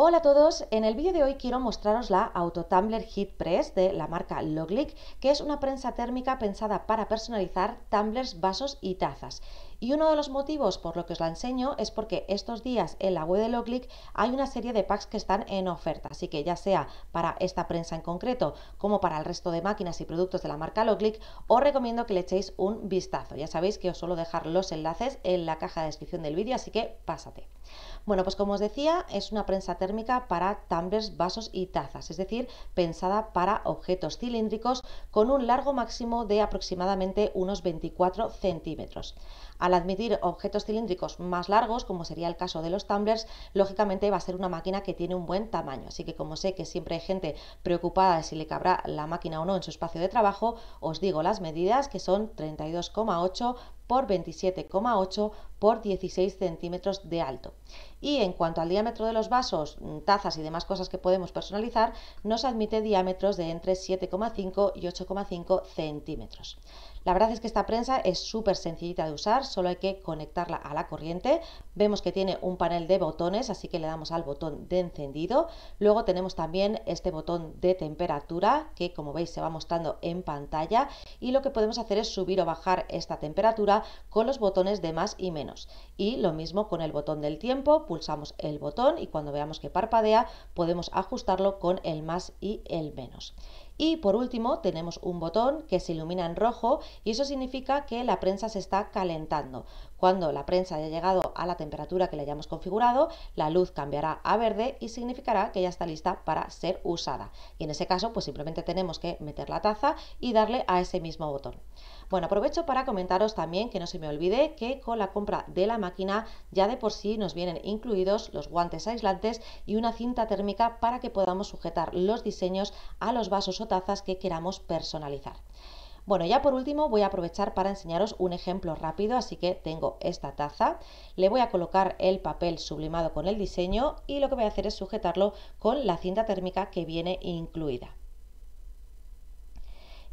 Hola a todos, en el vídeo de hoy quiero mostraros la Auto Tumbler Heat Press de la marca Loglic, que es una prensa térmica pensada para personalizar tumblers, vasos y tazas. Y uno de los motivos por lo que os la enseño es porque estos días en la web de Loglic hay una serie de packs que están en oferta, así que ya sea para esta prensa en concreto como para el resto de máquinas y productos de la marca Loglic, os recomiendo que le echéis un vistazo. Ya sabéis que os suelo dejar los enlaces en la caja de descripción del vídeo, así que pásate. Bueno, pues como os decía, es una prensa térmica para tumblers, vasos y tazas, es decir, pensada para objetos cilíndricos con un largo máximo de aproximadamente unos 24 centímetros. Al admitir objetos cilíndricos más largos, como sería el caso de los tumblers, lógicamente va a ser una máquina que tiene un buen tamaño. Así que como sé que siempre hay gente preocupada de si le cabrá la máquina o no en su espacio de trabajo, os digo las medidas que son 32,8 por 27,8 por 16 centímetros de alto. Y en cuanto al diámetro de los vasos, mm, tazas y demás cosas que podemos personalizar, nos admite diámetros de entre 7,5 y 8,5 centímetros. La verdad es que esta prensa es súper sencillita de usar, solo hay que conectarla a la corriente. Vemos que tiene un panel de botones, así que le damos al botón de encendido. Luego tenemos también este botón de temperatura, que como veis se va mostrando en pantalla. Y lo que podemos hacer es subir o bajar esta temperatura con los botones de más y menos. Y lo mismo con el botón del tiempo, pulsamos el botón y cuando veamos que parpadea podemos ajustarlo con el más y el menos. Y por último tenemos un botón que se ilumina en rojo y eso significa que la prensa se está calentando. Cuando la prensa haya llegado a la temperatura que le hayamos configurado, la luz cambiará a verde y significará que ya está lista para ser usada. Y en ese caso, pues simplemente tenemos que meter la taza y darle a ese mismo botón. Bueno, aprovecho para comentaros también que no se me olvide que con la compra de la máquina ya de por sí nos vienen incluidos los guantes aislantes y una cinta térmica para que podamos sujetar los diseños a los vasos o tazas que queramos personalizar. Bueno, ya por último voy a aprovechar para enseñaros un ejemplo rápido, así que tengo esta taza, le voy a colocar el papel sublimado con el diseño y lo que voy a hacer es sujetarlo con la cinta térmica que viene incluida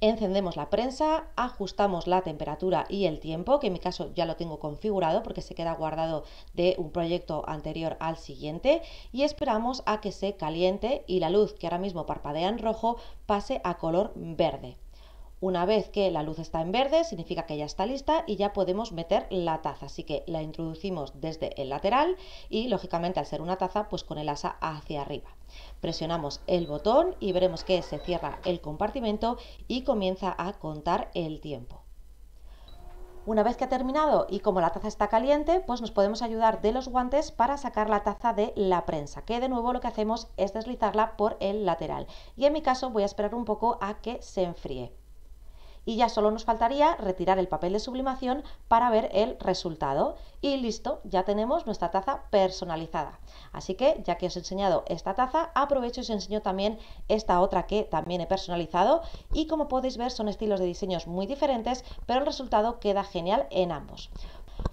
encendemos la prensa, ajustamos la temperatura y el tiempo, que en mi caso ya lo tengo configurado porque se queda guardado de un proyecto anterior al siguiente, y esperamos a que se caliente y la luz que ahora mismo parpadea en rojo pase a color verde. Una vez que la luz está en verde, significa que ya está lista y ya podemos meter la taza. Así que la introducimos desde el lateral y, lógicamente, al ser una taza, pues con el asa hacia arriba. Presionamos el botón y veremos que se cierra el compartimento y comienza a contar el tiempo. Una vez que ha terminado y como la taza está caliente, pues nos podemos ayudar de los guantes para sacar la taza de la prensa, que de nuevo lo que hacemos es deslizarla por el lateral. Y en mi caso voy a esperar un poco a que se enfríe y ya solo nos faltaría retirar el papel de sublimación para ver el resultado. Y listo, ya tenemos nuestra taza personalizada. Así que ya que os he enseñado esta taza, aprovecho y os enseño también esta otra que también he personalizado y como podéis ver son estilos de diseños muy diferentes, pero el resultado queda genial en ambos.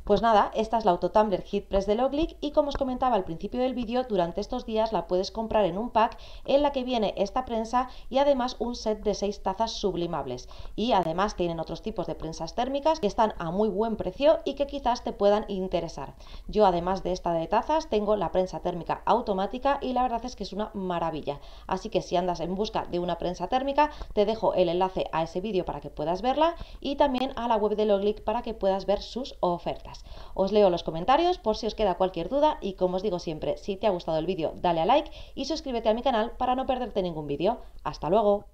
Pues nada, esta es la Autotumbler Heat Press de Loglic y como os comentaba al principio del vídeo, durante estos días la puedes comprar en un pack en la que viene esta prensa y además un set de 6 tazas sublimables. Y además tienen otros tipos de prensas térmicas que están a muy buen precio y que quizás te puedan interesar. Yo además de esta de tazas tengo la prensa térmica automática y la verdad es que es una maravilla. Así que si andas en busca de una prensa térmica, te dejo el enlace a ese vídeo para que puedas verla y también a la web de Loglic para que puedas ver sus ofertas. Os leo los comentarios por si os queda cualquier duda y como os digo siempre, si te ha gustado el vídeo dale a like y suscríbete a mi canal para no perderte ningún vídeo. ¡Hasta luego!